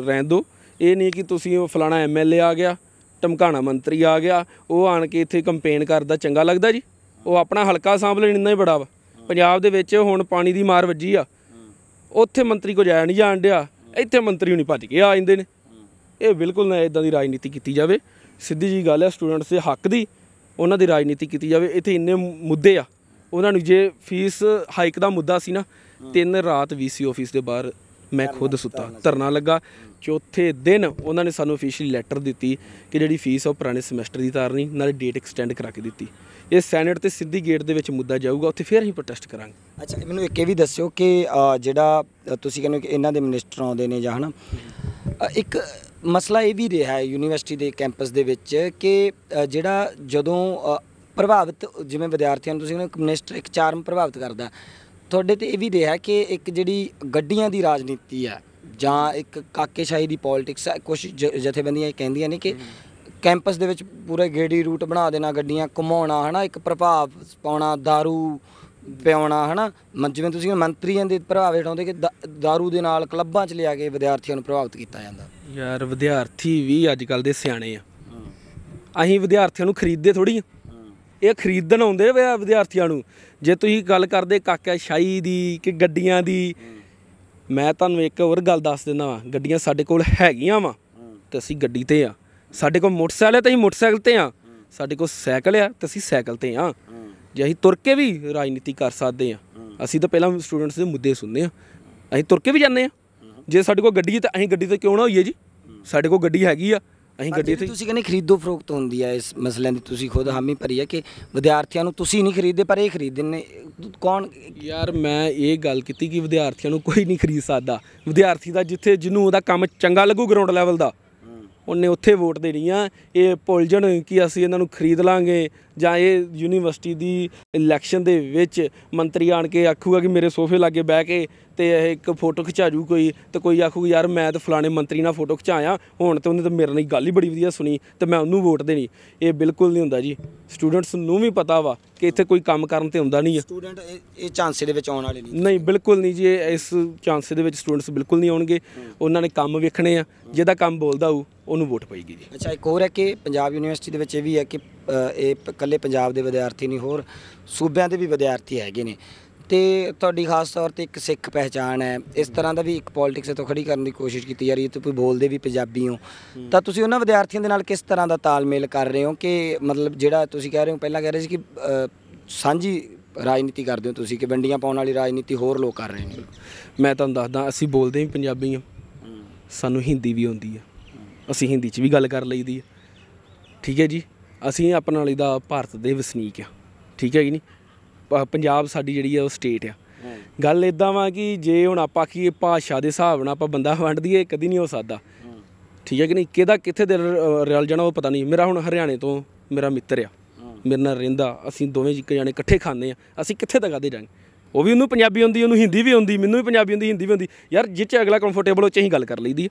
ਰਹਿਣ ਦਿਓ ਇਹ ਨਹੀਂ ਕਿ ਤੁਸੀਂ ਉਹ ਫਲਾਣਾ ਐਮਐਲਏ ਆ ਗਿਆ ਟਮਕਾਣਾ ਮੰਤਰੀ ਆ ਗਿਆ ਉਹ ਆਣ ਕੇ ਇੱਥੇ ਕੰਪੇਨ ਕਰਦਾ ਚੰਗਾ ਲੱਗਦਾ ਜੀ ਉਹ ਆਪਣਾ ਹਲਕਾ ਸਾਂਭ ਲੈਣ ਇੰਨਾ ਹੀ ਬੜਾ ਵਾ ਪੰਜਾਬ ਦੇ ਵਿੱਚ ਹੁਣ ਪਾਣੀ ਦੀ ਮਾਰ ਵੱਜੀ ਆ ਉੱਥੇ ਮੰਤਰੀ ਕੋ ਜਾਣ ਨਹੀਂ ਜਾਣ ਡਿਆ ਇੱਥੇ ਮੰਤਰੀ ਨਹੀਂ ਭੱਜ ਕੇ ਆ ਜਾਂਦੇ ਨੇ ਇਹ ਬਿਲਕੁਲ ਨਾ ਇਦਾਂ ਦੀ ਰਾਜਨੀਤੀ ਕੀਤੀ ਜਾਵੇ ਸਿੱਧੀ ਜੀ ਗੱਲ ਹੈ ਸਟੂਡੈਂਟਸ ਦੇ ਹੱਕ ਦੀ ਉਹਨਾਂ ਦੀ ਰਾਜਨੀਤੀ ਕੀਤੀ ਜਾਵੇ ਇੱਥੇ ਇੰਨੇ ਮੁੱਦੇ ਆ ਉਹਨਾਂ ਨੂੰ ਜੇ ਫੀਸ ਹਾਈਕ ਦਾ ਮੁੱਦਾ ਸੀ ਨਾ ਤਿੰਨ ਰਾਤ ਵੀਸੀ ਆਫਿਸ ਦੇ ਬਾਹਰ ਮੈਂ ਖੁਦ ਸੁੱਤਾ ਧਰਨਾ ਲੱਗਾ ਚੌਥੇ ਦਿਨ ਉਹਨਾਂ ਨੇ ਸਾਨੂੰ ਅਫੀਸ਼ੀਅਲ ਲੈਟਰ ਦਿੱਤੀ ਕਿ ਜਿਹੜੀ ਫੀਸ ਆ ਉਹ ਪੁਰਾਣੇ ਸਮੈਸਟਰ ਦੀ ਤਾਰਨੀ ਨਾਲ ਡੇਟ ਐਕਸਟੈਂਡ ਕਰਾ ਕੇ ਦਿੱਤੀ ਇਹ ਸੈਨੇਟ ਤੇ ਸਿੱਧੀ ਗੇਟ ਦੇ ਵਿੱਚ ਮੁੱਦਾ ਜਾਊਗਾ ਉੱਥੇ ਫਿਰ ਅਸੀਂ ਪ੍ਰੋਟੈਸਟ ਕਰਾਂਗੇ ਅੱਛਾ ਮੈਨੂੰ ਇੱਕ ਇਹ ਵੀ ਦੱਸਿਓ ਕਿ ਜਿਹੜਾ ਤੁਸੀਂ ਕਹਿੰਦੇ ਕਿ ਇਹਨਾਂ ਦੇ ਮਿਨਿਸਟਰ ਆਉਂਦੇ ਨੇ ਜਾਂ ਹਨਾ ਇੱਕ ਮਸਲਾ ਇਹ ਵੀ ਰਿਹਾ ਹੈ ਯੂਨੀਵਰਸਿਟੀ ਦੇ ਕੈਂਪਸ ਦੇ ਵਿੱਚ ਕਿ ਜਿਹੜਾ ਜਦੋਂ ਪ੍ਰਭਾਵਿਤ ਜਿਵੇਂ ਵਿਦਿਆਰਥੀਆਂ ਨੂੰ ਤੁਸੀਂ ਕਹਿੰਦੇ ਮਿਨਿਸਟਰ ਇੱਕ ਚਾਰਮ ਪ੍ਰਭਾਵਿਤ ਕਰਦਾ ਤੁਹਾਡੇ ਤੇ ਇਹ ਵੀ ਰਿਹਾ ਕਿ ਇੱਕ ਜਿਹੜੀ ਗੱਡੀਆਂ ਦੀ ਰਾਜਨੀਤੀ ਹੈ ਜਾਂ ਇੱਕ ਕਾਕੇਸ਼ਾਹੀ ਦੀ ਪੋਲਿਟਿਕਸ ਹੈ ਕੁਝ ਜਥੇਬੰਦੀਆਂ ਕਹਿੰਦੀਆਂ ਨੇ ਕਿ ਕੈਂਪਸ ਦੇ ਵਿੱਚ ਪੂਰੇ ਗੇੜੀ ਰੂਟ ਬਣਾ ਦੇਣਾ ਗੱਡੀਆਂ ਘੁਮਾਉਣਾ ਹਨਾ ਇੱਕ ਪ੍ਰਭਾਵ ਪਾਉਣਾ दारू ਪਿਆਉਣਾ ਹਨਾ ਜਿਵੇਂ ਤੁਸੀਂ ਮੰਤਰੀਆਂ ਦੇ ਪ੍ਰਭਾਵ ਹਟਾਉਂਦੇ ਕਿ दारू ਦੇ ਨਾਲ ਕਲੱਬਾਂ 'ਚ ਲਿਆ ਕੇ ਵਿਦਿਆਰਥੀਆਂ ਨੂੰ ਪ੍ਰਭਾਵਿਤ ਕੀਤਾ ਜਾਂਦਾ ਯਾਰ ਵਿਦਿਆਰਥੀ ਵੀ ਅੱਜ ਕੱਲ ਦੇ ਸਿਆਣੇ ਆ ਅਸੀਂ ਵਿਦਿਆਰਥੀਆਂ ਨੂੰ ਖਰੀਦਦੇ ਥੋੜੀ ਇਹ ਖਰੀਦਣ ਆਉਂਦੇ ਆ ਵਿਦਿਆਰਥੀਆਂ ਨੂੰ ਜੇ ਤੁਸੀਂ ਗੱਲ ਕਰਦੇ ਕਾਕਾ ਸ਼ਾਈ ਦੀ ਕਿ ਗੱਡੀਆਂ ਦੀ ਮੈਂ ਤੁਹਾਨੂੰ ਇੱਕ ਹੋਰ ਗੱਲ ਦੱਸ ਦਿੰਦਾ ਵਾਂ ਗੱਡੀਆਂ ਸਾਡੇ ਕੋਲ ਹੈਗੀਆਂ ਵਾਂ ਤੇ ਅਸੀਂ ਗੱਡੀ ਤੇ ਆ ਸਾਡੇ ਕੋਲ ਮੋਟਰਸਾਈਕਲ ਹੈ ਤਾਂ ਅਸੀਂ ਮੋਟਰਸਾਈਕਲ ਤੇ ਆ ਸਾਡੇ ਕੋਲ ਸਾਈਕਲ ਆ ਤਾਂ ਅਸੀਂ ਸਾਈਕਲ ਤੇ ਆ ਜੇ ਅਸੀਂ ਤੁਰ ਕੇ ਵੀ ਰਾਜਨੀਤੀ ਕਰ ਸਕਦੇ ਆ ਅਸੀਂ ਤਾਂ ਪਹਿਲਾਂ ਸਟੂਡੈਂਟਸ ਦੇ ਮੁੱਦੇ ਸੁਣਨੇ ਆ ਅਸੀਂ ਤੁਰ ਕੇ ਵੀ ਜਾਂਦੇ ਆ ਜੇ ਸਾਡੇ ਕੋਲ ਗੱਡੀ ਹੈ ਤਾਂ ਅਸੀਂ ਗੱਡੀ ਤੇ ਕਿਉਂ ਨਾ ਹੋਈਏ ਜੀ ਸਾਡੇ ਕੋਲ ਗੱਡੀ ਹੈਗੀ ਆ ਅਸੀਂ ਗੱਡੀ ਤੇ ਤੁਸੀਂ ਕਹਿੰਦੇ ਖਰੀਦੋ ਫਰੋਖਤ ਹੁੰਦੀ ਆ ਇਸ ਮਸਲਿਆਂ ਦੀ ਤੁਸੀਂ ਖੁਦ ਹਾਮੀ ਭਰੀ ਆ ਕਿ ਵਿਦਿਆਰਥੀਆਂ ਨੂੰ ਤੁਸੀਂ ਨਹੀਂ ਖਰੀਦਦੇ ਪਰ ਇਹ ਖਰੀਦਦੇ ਨੇ ਕੌਣ ਯਾਰ ਮੈਂ ਇਹ ਗੱਲ ਕੀਤੀ ਕਿ ਵਿਦਿਆਰਥੀਆਂ ਨੂੰ ਕੋਈ ਨਹੀਂ ਖਰੀਦ ਸਕਦਾ ਵਿਦਿਆਰਥੀ ਦਾ ਜਿੱਥੇ ਜਿਹਨੂੰ ਉਹਦਾ ਕੰਮ ਚੰਗਾ ਲੱਗੂ ਗਰਾਊਂਡ ਲੈਵਲ ਦਾ ਉਹਨੇ ਉੱਥੇ ਵੋਟ ਦੇਣੀ ਆ ਇਹ ਭੁੱਲ ਕੀ ਕਿ ਅਸੀਂ ਇਹਨਾਂ ਨੂੰ ਖਰੀਦ ਲਾਂਗੇ ਜਾਂ ਇਹ ਯੂਨੀਵਰਸਿਟੀ ਦੀ ਇਲੈਕਸ਼ਨ ਦੇ ਵਿੱਚ ਮੰਤਰੀ ਆਣ ਕੇ ਆਖੂਗਾ ਕਿ ਮੇਰੇ ਸੋਫੇ ਲਾਗੇ ਬਹਿ ਕੇ ਤੇ ਇਹ ਇੱਕ ਫੋਟੋ ਖਿਚਾ ਜੂ ਕੋਈ ਤੇ ਕੋਈ ਆਖੂਗਾ ਯਾਰ ਮੈਂ ਤਾਂ ਫਲਾਣੇ ਮੰਤਰੀ ਨਾਲ ਫੋਟੋ ਖਿਚਾਇਆ ਹੁਣ ਤੇ ਉਹਨੇ ਤਾਂ ਮੇਰੇ ਨਾਲ ਗੱਲ ਹੀ ਬੜੀ ਵਧੀਆ ਸੁਣੀ ਤੇ ਮੈਂ ਉਹਨੂੰ ਵੋਟ ਦੇਣੀ ਇਹ ਬਿਲਕੁਲ ਨਹੀਂ ਹੁੰਦਾ ਜੀ ਸਟੂਡੈਂਟਸ ਨੂੰ ਵੀ ਪਤਾ ਵਾ ਕਿ ਇੱਥੇ ਕੋਈ ਕੰਮ ਕਰਨ ਤੇ ਹੁੰਦਾ ਨਹੀਂ ਆ ਸਟੂਡੈਂਟ ਇਹ ਚਾਂਸੇ ਦੇ ਵਿੱਚ ਆਉਣ ਵਾਲੇ ਨਹੀਂ ਨਹੀਂ ਬਿਲਕੁਲ ਨਹੀਂ ਜੀ ਇਸ ਚਾਂਸੇ ਦੇ ਵਿੱਚ ਸਟੂਡੈਂਟਸ ਬਿਲਕੁਲ ਨਹੀਂ ਆਉਣਗੇ ਉਹਨਾਂ ਨੇ ਕੰਮ ਵੇਖਣੇ ਆ ਜਿਹਦਾ ਕੰਮ ਬੋਲਦਾ ਉਹ ਉਹਨੂੰ ਵੋਟ ਪਈਗੀ ਜੀ ਅੱਛਾ ਇੱਕ ਹੋਰ ਹੈ ਕਿ ਪੰਜਾਬ ਯੂਨੀਵਰਸਿਟੀ ਦੇ ਵਿੱਚ ਇਹ ਵੀ ਹੈ ਕਿ ਇਹ ਇਕੱਲੇ ਪੰਜਾਬ ਦੇ ਵਿਦਿਆਰਥੀ ਨਹੀਂ ਹੋਰ ਸੂਬਿਆਂ ਦੇ ਵੀ ਵਿਦਿਆਰਥੀ ਹੈਗੇ ਨੇ ਤੇ ਤੁਹਾਡੀ ਖਾਸ ਤੌਰ ਤੇ ਇੱਕ ਸਿੱਖ ਪਹਿਚਾਣ ਹੈ ਇਸ ਤਰ੍ਹਾਂ ਦਾ ਵੀ ਇੱਕ ਪੋਲਿਟਿਕਸ ਤੋਂ ਖੜੀ ਕਰਨ ਦੀ ਕੋਸ਼ਿਸ਼ ਕੀਤੀ ਜਾ ਰਹੀ ਹੈ ਤੇ ਕੋਈ ਬੋਲਦੇ ਵੀ ਪੰਜਾਬੀ ਹੋ ਤਾਂ ਤੁਸੀਂ ਉਹਨਾਂ ਵਿਦਿਆਰਥੀਆਂ ਦੇ ਨਾਲ ਕਿਸ ਤਰ੍ਹਾਂ ਦਾ ਤਾਲਮੇਲ ਕਰ ਰਹੇ ਹੋ ਕਿ ਮਤਲਬ ਜਿਹੜਾ ਤੁਸੀਂ ਕਹਿ ਰਹੇ ਹੋ ਪਹਿਲਾਂ ਕਹਿ ਰਹੇ ਸੀ ਕਿ ਸਾਂਝੀ ਰਾਜਨੀਤੀ ਕਰਦੇ ਹੋ ਤੁਸੀਂ ਕਿ ਵੰਡੀਆਂ ਪਾਉਣ ਵਾਲੀ ਰਾਜਨੀਤੀ ਹੋਰ ਲੋਕ ਕਰ ਰਹੇ ਨੇ ਮੈਂ ਤੁਹਾਨੂੰ ਦੱਸਦਾ ਅਸੀਂ ਬੋਲਦੇ ਵੀ ਪੰਜਾਬੀ ਹਾਂ ਸਾਨੂੰ ਹਿੰਦੀ ਵੀ ਆਉਂਦੀ ਆ ਅਸੀਂ ਹਿੰਦੀ 'ਚ ਵੀ ਗੱਲ ਕਰ ਲਈਦੀ ਆ ਠੀਕ ਹੈ ਜੀ ਅਸੀਂ ਆਪਣਾ ਲਈ ਦਾ ਭਾਰਤ ਦੇ ਵਸਨੀਕ ਆ ਠੀਕ ਹੈ ਕਿ ਨਹੀਂ ਪੰਜਾਬ ਸਾਡੀ ਜਿਹੜੀ ਆ ਉਹ ਸਟੇਟ ਆ ਗੱਲ ਇਦਾਂ ਵਾ ਕਿ ਜੇ ਹੁਣ ਆਪਾਂ ਕੀ ਭਾਸ਼ਾ ਦੇ ਹਿਸਾਬ ਨਾਲ ਆਪਾਂ ਬੰਦਾ ਵੰਡ ਦਈਏ ਕਦੀ ਨਹੀਂ ਹੋ ਸਕਦਾ ਠੀਕ ਹੈ ਕਿ ਨਹੀਂ ਕਿਹਦਾ ਕਿੱਥੇ ਦਿਲ ਰਲ ਜਾਣਾ ਉਹ ਪਤਾ ਨਹੀਂ ਮੇਰਾ ਹੁਣ ਹਰਿਆਣੇ ਤੋਂ ਮੇਰਾ ਮਿੱਤਰ ਆ ਮੇਰੇ ਨਾਲ ਰਹਿੰਦਾ ਅਸੀਂ ਦੋਵੇਂ ਇੱਕ ਜਾਣੇ ਇਕੱਠੇ ਖਾਂਦੇ ਆ ਅਸੀਂ ਕਿੱਥੇ ਤੱਕ ਆਦੇ ਜਾਂਗੇ ਉਹ ਵੀ ਉਹਨੂੰ ਪੰਜਾਬੀ ਹੁੰਦੀ ਉਹਨੂੰ ਹਿੰਦੀ ਵੀ ਹੁੰਦੀ ਮੈਨੂੰ ਵੀ ਪੰਜਾਬੀ ਹੁੰਦੀ ਹਿੰਦੀ ਵੀ ਹੁੰਦੀ ਯਾਰ ਜਿੱਚ ਅਗਲਾ ਕੰਫਰਟੇਬਲ ਉਹ ਚਾਹੀ ਗੱਲ ਕਰ ਲਈਦੀ ਆ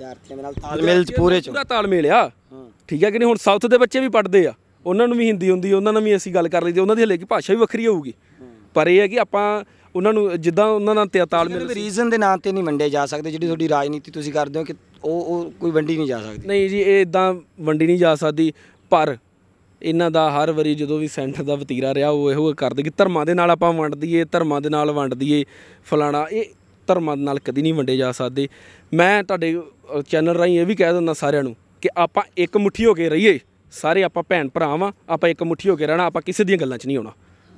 ਵਿਦਿਆਰਥੀਆਂ ਦੇ ਨਾਲ ਤਾਲਮੇਲ ਪੂਰੇ ਚ ਪੂਰਾ ਤਾਲਮੇਲ ਆ ਠੀਕ ਹੈ ਕਿ ਨਹੀਂ ਹੁਣ ਸਾਊਥ ਦੇ ਬੱਚੇ ਵੀ ਪੜਦੇ ਆ ਉਹਨਾਂ ਨੂੰ ਵੀ ਹਿੰਦੀ ਹੁੰਦੀ ਉਹਨਾਂ ਨਾਲ ਵੀ ਅਸੀਂ ਗੱਲ ਕਰ ਲਈਦੀ ਉਹਨਾਂ ਦੀ ਹਲੇ ਕਿ ਭਾਸ਼ਾ ਵੀ ਵੱਖਰੀ ਹੋਊਗੀ ਪਰ ਇਹ ਹੈ ਕਿ ਆਪਾਂ ਉਹਨਾਂ ਨੂੰ ਜਿੱਦਾਂ ਉਹਨਾਂ ਨਾਲ ਤਾਲਮੇਲ ਰੀਜ਼ਨ ਦੇ ਨਾਂ ਤੇ ਨਹੀਂ ਵੰਡੇ ਜਾ ਸਕਦੇ ਜਿਹੜੀ ਤੁਹਾਡੀ ਰਾਜਨੀਤੀ ਤੁਸੀਂ ਕਰਦੇ ਹੋ ਕਿ ਉਹ ਉਹ ਕੋਈ ਵੰਡੀ ਨਹੀਂ ਜਾ ਸਕਦੀ ਨਹੀਂ ਜੀ ਇਹ ਇਦਾਂ ਵੰਡੀ ਨਹੀਂ ਜਾ ਸਕਦੀ ਪਰ ਇਹਨਾਂ ਦਾ ਹਰ ਵਾਰੀ ਜਦੋਂ ਵੀ ਸੈਂਟਰ ਦਾ ਵਤੀਰਾ ਰਿਹਾ ਉਹ ਇਹੋ ਕਰਦੇ ਕਿ ਧਰਮਾਂ ਦੇ ਨਾਲ ਆਪਾਂ ਵੰਡ ਦਈਏ ਧਰਮਾਂ ਦੇ ਨਾਲ ਵੰਡ ਦਈਏ ਫਲਾਣਾ ਇਹ ਧਰਮਾਂ ਦੇ ਨਾਲ ਕਦੀ ਨਹੀਂ ਵੰਡੇ ਜਾ ਸਕਦੇ ਮੈਂ ਤੁਹਾਡੇ ਚੈਨਲ ਰਾਹੀਂ ਇਹ ਵੀ ਕਹਿ ਦਿੰਦਾ ਸਾਰਿਆਂ ਨੂੰ ਕਿ ਆਪਾਂ ਇੱਕ ਮੁਠੀ ਹੋ ਕੇ ਰਹੀਏ ਸਾਰੇ ਆਪਾਂ ਭੈਣ ਭਰਾ ਵਾਂ ਆਪਾਂ ਇੱਕ ਮੁਠੀ ਹੋ ਕੇ ਰਹਿਣਾ ਆਪਾਂ ਕਿਸੇ ਦੀਆਂ ਗੱਲਾਂ 'ਚ ਨਹੀਂ ਆਉਣਾ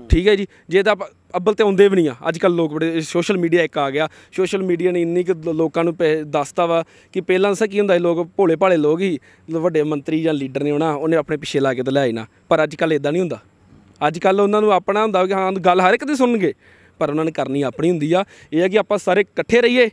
ਠੀਕ ਹੈ ਜੀ ਜੇ ਤਾਂ ਅੱਬਲ ਤੇ ਹੁੰਦੇ ਵੀ ਨਹੀਂ ਆ ਅੱਜ ਕੱਲ ਲੋਕ ਬੜੇ ਸੋਸ਼ਲ ਮੀਡੀਆ ਇੱਕ ਆ ਗਿਆ ਸੋਸ਼ਲ ਮੀਡੀਆ ਨੇ ਇੰਨੀ ਕਿ ਲੋਕਾਂ ਨੂੰ ਦੱਸਤਾ ਵਾ ਕਿ ਪਹਿਲਾਂ ਸਾ ਕੀ ਹੁੰਦਾ ਸੀ ਲੋਕ ਭੋਲੇ ਭਾਲੇ ਲੋਕ ਹੀ ਵੱਡੇ ਮੰਤਰੀ ਜਾਂ ਲੀਡਰ ਨੇ ਹੋਣਾ ਉਹਨੇ ਆਪਣੇ ਪਿੱਛੇ ਲਾ ਕੇ ਤੇ ਲੈ ਆਇਨਾ ਪਰ ਅੱਜ ਕੱਲ ਇਦਾਂ ਨਹੀਂ ਹੁੰਦਾ ਅੱਜ ਕੱਲ ਉਹਨਾਂ ਨੂੰ ਆਪਣਾ ਹੁੰਦਾ ਕਿ ਹਾਂ ਗੱਲ ਹਰ ਇੱਕ ਦੀ ਸੁਣਨਗੇ ਪਰ ਉਹਨਾਂ ਨੇ ਕਰਨੀ ਆਪਣੀ ਹੁੰਦੀ ਆ ਇਹ ਹੈ ਕਿ ਆਪਾਂ ਸਾਰੇ ਇਕੱਠੇ ਰਹੀਏ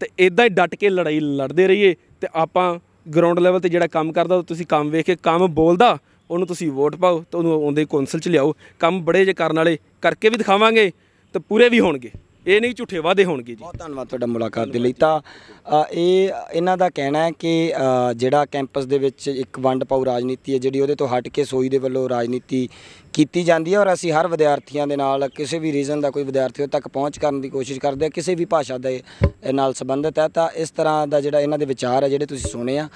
ਤੇ ਇਦਾਂ ਹੀ ਡਟ ਕੇ ਲੜਾਈ ਲੜਦੇ ਰਹੀਏ ਤੇ ਆਪਾਂ ਗਰਾਊਂਡ ਲੈਵਲ ਤੇ ਜਿਹੜਾ ਕੰਮ ਕਰਦਾ ਤੁਸੀਂ ਕੰਮ ਵੇਖ ਕੇ ਕੰਮ ਬੋਲਦਾ ਉਹਨੂੰ ਤੁਸੀਂ ਵੋਟ ਪਾਓ ਤੇ ਉਹਨੂੰ ਆਉਂਦੇ ਕੌਂਸਲ 'ਚ ਲਿਆਓ ਕੰਮ ਬੜੇ ਜੇ ਕਰਨ ਵਾਲੇ ਕਰਕੇ ਵੀ ਦਿਖਾਵਾਂਗੇ ਤੇ ਪੂਰੇ ਵੀ ਹੋਣਗੇ ਇਹ ਨਹੀਂ ਝੂਠੇ ਵਾਅਦੇ ਹੋਣਗੇ ਜੀ ਬਹੁਤ ਧੰਨਵਾਦ ਤੁਹਾਡਾ ਮੁਲਾਕਾਤ ਦੇ ਲਈ ਤਾਂ ਇਹ ਇਹਨਾਂ ਦਾ ਕਹਿਣਾ ਹੈ ਕਿ ਜਿਹੜਾ ਕੈਂਪਸ ਦੇ ਵਿੱਚ ਇੱਕ ਵੰਡ ਪਾਉ ਰਾਜਨੀਤੀ ਹੈ ਜਿਹੜੀ ਉਹਦੇ ਤੋਂ ਹਟ ਕੇ ਸੋਈ ਦੇ ਵੱਲੋਂ ਰਾਜਨੀਤੀ ਕੀਤੀ ਜਾਂਦੀ ਹੈ ਔਰ ਅਸੀਂ ਹਰ ਵਿਦਿਆਰਥੀਆਂ ਦੇ ਨਾਲ ਕਿਸੇ ਵੀ ਰੀਜ਼ਨ ਦਾ ਕੋਈ ਵਿਦਿਆਰਥੀ ਉਹ ਤੱਕ ਪਹੁੰਚ ਕਰਨ ਦੀ ਕੋਸ਼ਿਸ਼ ਕਰਦੇ ਆ ਕਿਸੇ ਵੀ ਭਾਸ਼ਾ ਦੇ ਨਾਲ ਸੰਬੰਧਿਤ ਹੈ ਤਾਂ ਇਸ ਤਰ੍ਹਾਂ ਦਾ ਜਿਹੜਾ ਇਹਨਾਂ ਦੇ ਵਿਚਾਰ ਹੈ ਜਿਹੜੇ ਤੁਸੀਂ ਸੁਣੇ ਆ